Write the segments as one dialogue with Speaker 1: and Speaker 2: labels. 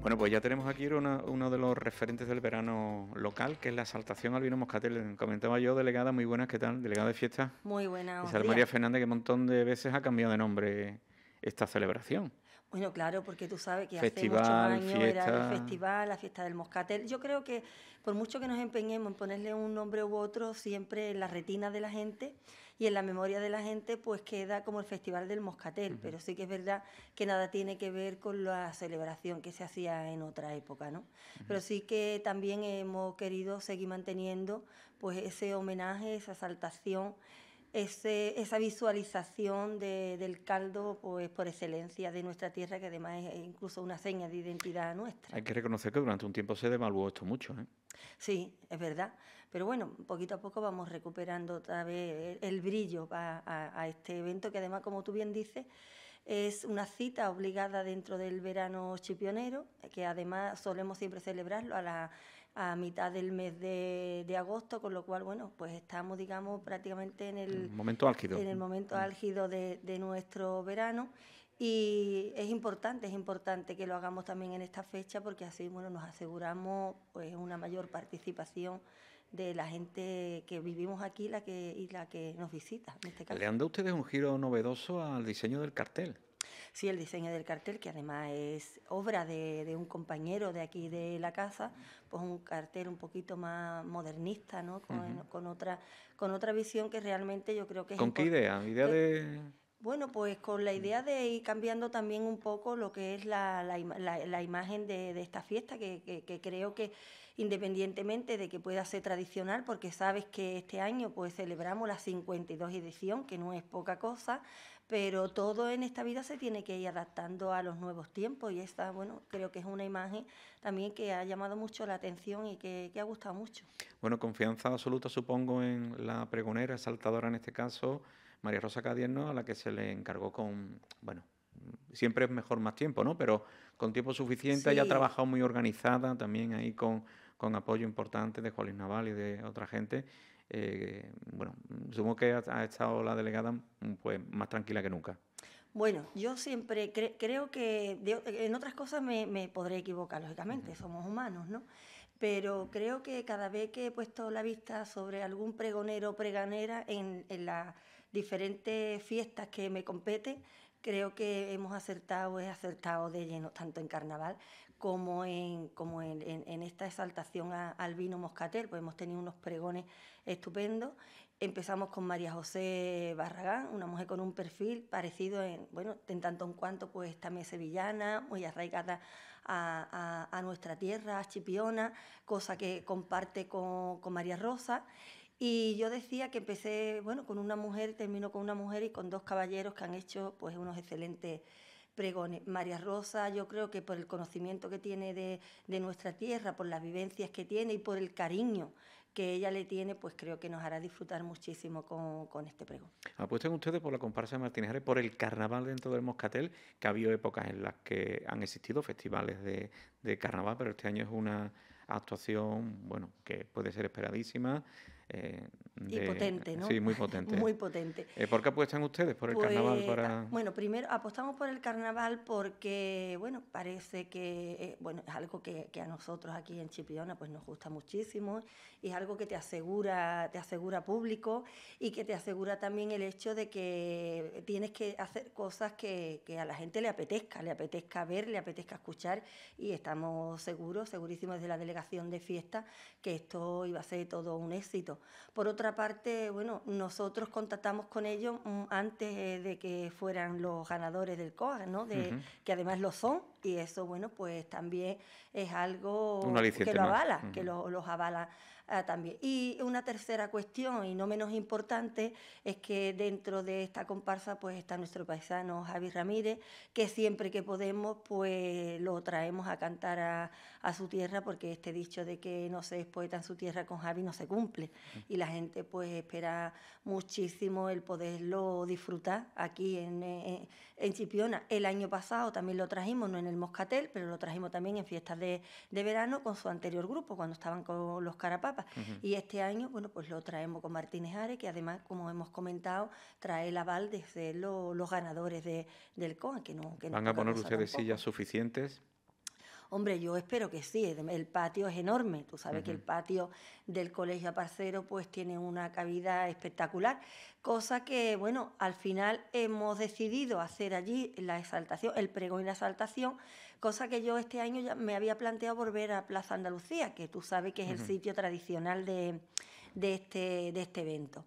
Speaker 1: Bueno, pues ya tenemos aquí uno de los referentes del verano local, que es la saltación al vino moscatel. Comentaba yo, delegada, muy buenas, ¿qué tal? Delegada de fiesta.
Speaker 2: Muy buenas. María
Speaker 1: Fernández, que un montón de veces ha cambiado de nombre esta celebración.
Speaker 2: Bueno, claro, porque tú sabes que festival, hace muchos años era el festival, la fiesta del moscatel. Yo creo que por mucho que nos empeñemos en ponerle un nombre u otro, siempre en la retina de la gente y en la memoria de la gente, pues queda como el festival del moscatel. Pero sí que es verdad que nada tiene que ver con la celebración que se hacía en otra época, ¿no? Pero sí que también hemos querido seguir manteniendo pues ese homenaje, esa exaltación, ese, esa visualización del caldo pues, por excelencia de nuestra tierra, que además es incluso una seña de identidad nuestra.
Speaker 1: Hay que reconocer que durante un tiempo se devaluó esto mucho. ¿eh?
Speaker 2: Sí, es verdad. Pero bueno, poquito a poco vamos recuperando otra vez el, brillo a, este evento, que además, como tú bien dices, es una cita obligada dentro del verano chipionero, que además solemos siempre celebrarlo a la a mitad del mes de, agosto, con lo cual, bueno, pues estamos, digamos, prácticamente en el, momento álgido, en el momento mm. álgido de, nuestro verano. Y es importante, es importante que lo hagamos también en esta fecha porque así, bueno, nos aseguramos pues, una mayor participación de la gente que vivimos aquí la que, y la que nos visita. En este caso. Le
Speaker 1: han dado ustedes un giro novedoso al diseño del cartel.
Speaker 2: Sí, el diseño del cartel, que además es obra de, un compañero de aquí de la casa, pues un cartel un poquito más modernista, ¿no? Con, otra, con otra visión que realmente yo creo que es... ¿Con qué
Speaker 1: idea? ¿Idea de...?
Speaker 2: Bueno, pues con la mm. idea de ir cambiando también un poco lo que es la, imagen de, esta fiesta, que, que, creo que independientemente de que pueda ser tradicional, porque sabes que este año pues celebramos la 52 edición, que no es poca cosa, pero todo en esta vida se tiene que ir adaptando a los nuevos tiempos y esta, bueno, creo que es una imagen también que ha llamado mucho la atención y que, ha gustado mucho.
Speaker 1: Bueno, confianza absoluta supongo en la pregonera, saltadora en este caso, María Rosa Cadierno, a la que se le encargó con, bueno, siempre es mejor más tiempo, ¿no? Pero con tiempo suficiente, ella ha trabajado muy organizada también ahí con, con apoyo importante de Juan Luis Naval y de otra gente eh, bueno, supongo que ha, estado la delegada mm, pues, más tranquila que nunca.
Speaker 2: Bueno, yo siempre creo que en otras cosas me, podré equivocar, lógicamente, somos humanos, ¿no? Pero creo que cada vez que he puesto la vista sobre algún pregonero o preganera en, las diferentes fiestas que me competen, creo que hemos acertado, he acertado de lleno, tanto en carnaval como en, como en, en, esta exaltación al vino moscatel, pues hemos tenido unos pregones estupendos. Empezamos con María José Barragán, una mujer con un perfil parecido en, bueno, en tanto en cuanto pues también sevillana, muy arraigada a, a, a nuestra tierra, a Chipiona, cosa que comparte con, con María Rosa. Y yo decía que empecé, bueno, con una mujer, termino con una mujer y con dos caballeros que han hecho pues unos excelentes pregones. María Rosa, yo creo que por el conocimiento que tiene de, nuestra tierra, por las vivencias que tiene y por el cariño que ella le tiene, pues creo que nos hará disfrutar muchísimo con, este pregón.
Speaker 1: Apuesten ustedes por la comparsa de Martínez por el carnaval dentro del Moscatel, que ha habido épocas en las que han existido festivales de, de carnaval, pero este año es una actuación, bueno, que puede ser esperadísima. Eh, y potente, ¿no? Sí, muy potente. muy potente. Eh, ¿Por qué apuestan ustedes por el pues, carnaval? Bueno,
Speaker 2: primero apostamos por el carnaval porque, bueno, parece que eh, bueno, es algo que, a nosotros aquí en Chipiona pues, nos gusta muchísimo y es algo que te asegura, te asegura público y que te asegura también el hecho de que tienes que hacer cosas que, que a la gente le apetezca, le apetezca ver, le apetezca escuchar y estamos seguros, segurísimos desde la delegación de fiesta que esto iba a ser todo un éxito. Por otra parte, bueno, nosotros contactamos con ellos mm, antes eh, de que fueran los ganadores del COA, ¿no? Que además lo son y eso, bueno, pues también es algo que lo avala, que los avala Ah, también. Y una tercera cuestión, y no menos importante, es que dentro de esta comparsa pues está nuestro paisano Javi Ramírez, que siempre que podemos pues lo traemos a cantar a, su tierra, porque este dicho de que no se es en su tierra con Javi no se cumple. Y la gente pues espera muchísimo el poderlo disfrutar aquí en, Chipiona. El año pasado también lo trajimos, no en el Moscatel, pero lo trajimos también en fiestas de, verano con su anterior grupo, cuando estaban con los Carapapas. Y este año, bueno, pues lo traemos con Martínez Are que además, como hemos comentado, trae el aval desde los ganadores del COA. Que no, ¿Van a poner ustedes sillas
Speaker 1: suficientes?
Speaker 2: Hombre, yo espero que sí, el patio es enorme, tú sabes que el patio del Colegio Aparcero pues tiene una cabida espectacular, cosa que, bueno, al final hemos decidido hacer allí la exaltación, el pregón y la exaltación, cosa que yo este año ya me había planteado volver a Plaza Andalucía, que tú sabes que es el sitio tradicional de este, este evento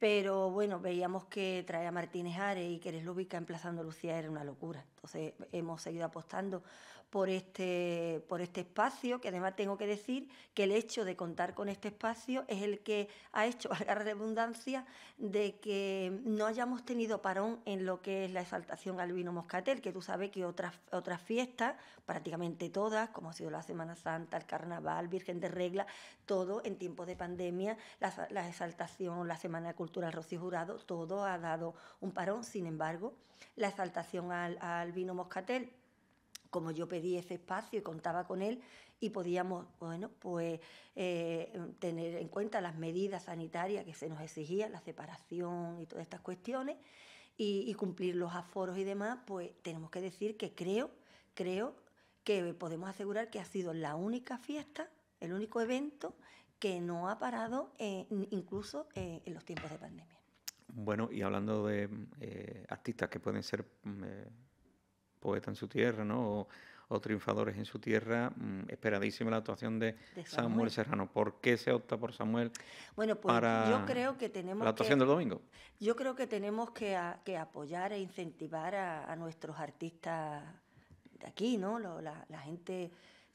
Speaker 2: pero bueno, veíamos que traer a Martínez Ares y que Lubica emplazando Lucía Lucía era una locura. Entonces hemos seguido apostando por este, por este espacio, que además tengo que decir que el hecho de contar con este espacio es el que ha hecho, valga la redundancia, de que no hayamos tenido parón en lo que es la exaltación al vino moscatel, que tú sabes que otras, otras fiestas, prácticamente todas, como ha sido la Semana Santa, el Carnaval, Virgen de Regla, todo en tiempos de pandemia, la, la exaltación, la Semana Cultural, al Rocío Jurado, todo ha dado un parón. Sin embargo, la exaltación al, vino moscatel, como yo pedí ese espacio y contaba con él, y podíamos, bueno, pues eh, tener en cuenta las medidas sanitarias que se nos exigían, la separación y todas estas cuestiones, y, y cumplir los aforos y demás, pues tenemos que decir que creo, creo que podemos asegurar que ha sido la única fiesta, el único evento que no ha parado incluso eh, en los tiempos de pandemia.
Speaker 1: Bueno, y hablando de eh, artistas que pueden ser mm, eh, poetas en su tierra, ¿no? O, triunfadores en su tierra. Mm, esperadísima la actuación de, Samuel. Serrano. ¿Por qué se opta por Samuel?
Speaker 2: Bueno, pues para yo creo que tenemos. La actuación del domingo. Yo creo que tenemos que, apoyar e incentivar a, nuestros artistas de aquí, ¿no? la, gente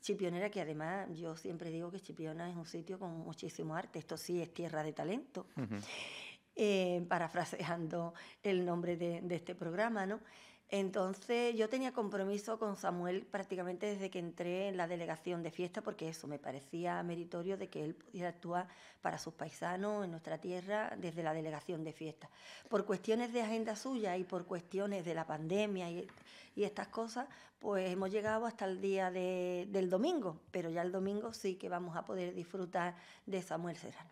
Speaker 2: Chipionera, que además yo siempre digo que Chipiona es un sitio con muchísimo arte, esto sí es tierra de talento, eh, parafraseando el nombre de, de este programa, ¿no? Entonces yo tenía compromiso con Samuel prácticamente desde que entré en la delegación de fiesta porque eso me parecía meritorio de que él pudiera actuar para sus paisanos en nuestra tierra desde la delegación de fiesta. Por cuestiones de agenda suya y por cuestiones de la pandemia y, estas cosas, pues hemos llegado hasta el día del domingo, pero ya el domingo sí que vamos a poder disfrutar de Samuel Serrano.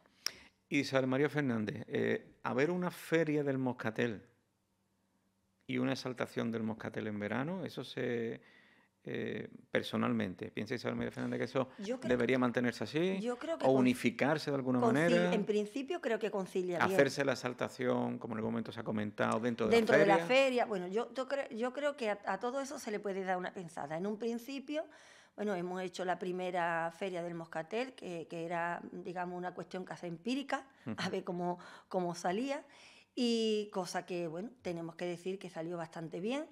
Speaker 1: Isabel María Fernández, eh, a ver una feria del moscatel y una exaltación del moscatel en verano, eso se... Eh, personalmente, ¿piensa Isabel María Fernández que eso debería mantenerse así? ¿O unificarse de alguna manera? En
Speaker 2: principio creo que conciliar ¿Hacerse
Speaker 1: la exaltación, como en el momento se ha comentado, dentro de la feria? Dentro de la
Speaker 2: feria. Bueno, yo, yo, creo, que a, a todo eso se le puede dar una pensada. En un principio bueno, hemos hecho la primera feria del moscatel, que, era, digamos, una cuestión casi empírica, a ver cómo, cómo salía y cosa que, bueno, tenemos que decir que salió bastante bien.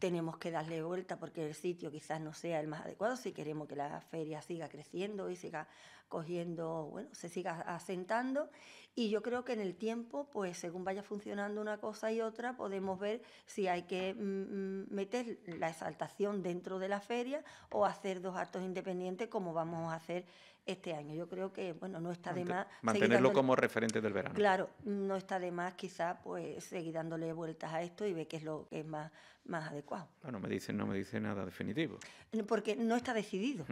Speaker 2: Tenemos que darle vuelta porque el sitio quizás no sea el más adecuado si queremos que la feria siga creciendo y siga cogiendo, bueno, se siga asentando. Y yo creo que en el tiempo, pues según vaya funcionando una cosa y otra, podemos ver si hay que mm, mm, meter la exaltación dentro de la feria o hacer dos actos independientes como vamos a hacer este año. Yo creo que, bueno, no está de más... Mantenerlo como
Speaker 1: referente del verano. Claro,
Speaker 2: no está de más quizá pues seguir dándole vueltas a esto y ver qué es lo que es más, más adecuado.
Speaker 1: Bueno, me dicen, no me dice nada definitivo.
Speaker 2: Porque no está decidido.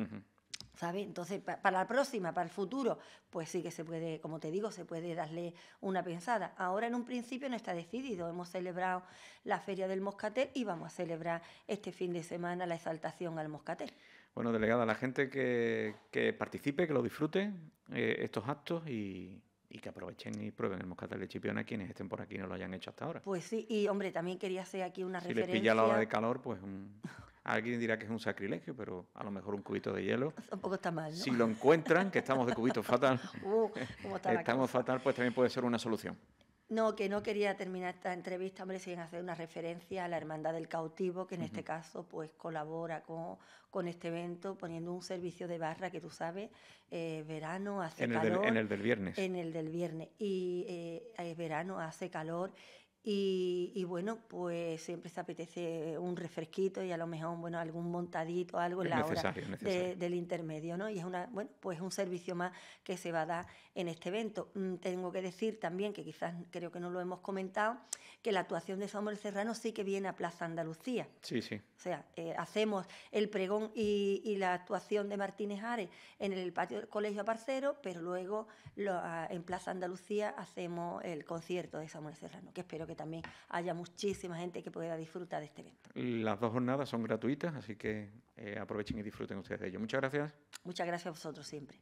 Speaker 2: Entonces, para la próxima, para el futuro, pues sí que se puede, como te digo, se puede darle una pensada. Ahora en un principio no está decidido. Hemos celebrado la Feria del Moscatel y vamos a celebrar este fin de semana la exaltación al Moscatel. Bueno,
Speaker 1: delegada, la gente que, participe, que lo disfrute, eh, estos actos y, que aprovechen y prueben el moscatel de Chipiona quienes estén por aquí y no lo hayan hecho hasta ahora.
Speaker 2: Pues sí, y hombre, también quería hacer aquí una referencia. Si pilla la hora de
Speaker 1: calor, pues un, Alguien dirá que es un sacrilegio, pero a lo mejor un cubito de hielo.
Speaker 2: Un poco está mal, ¿no? Si
Speaker 1: lo encuentran, que estamos de cubito fatal, uh, estamos fatal, pues también puede ser una solución.
Speaker 2: No, que no quería terminar esta entrevista, hombre, sin hacer una referencia a la Hermandad del Cautivo, que en este caso pues colabora con, con, este evento poniendo un servicio de barra que tú sabes, eh, verano hace calor. en el del viernes. En el del viernes. Y eh, verano hace calor y, bueno, pues siempre se apetece un refresquito y a lo mejor bueno, algún montadito, algo en la hora del intermedio, ¿no? Y es una, bueno, pues un servicio más que se va a dar en este evento. Mm, tengo que decir también, que quizás creo que no lo hemos comentado, que la actuación de Samuel Serrano sí que viene a Plaza Andalucía. Sí, sí. O sea, eh, hacemos el pregón y, la actuación de Martínez Ares en el patio del Colegio Aparcero, pero luego ah, en Plaza Andalucía hacemos el concierto de Samuel Serrano, que espero que también haya muchísima gente que pueda disfrutar de este evento.
Speaker 1: Las dos jornadas son gratuitas, así que eh, aprovechen y disfruten ustedes
Speaker 2: de ello. Muchas gracias. Muchas gracias a vosotros siempre.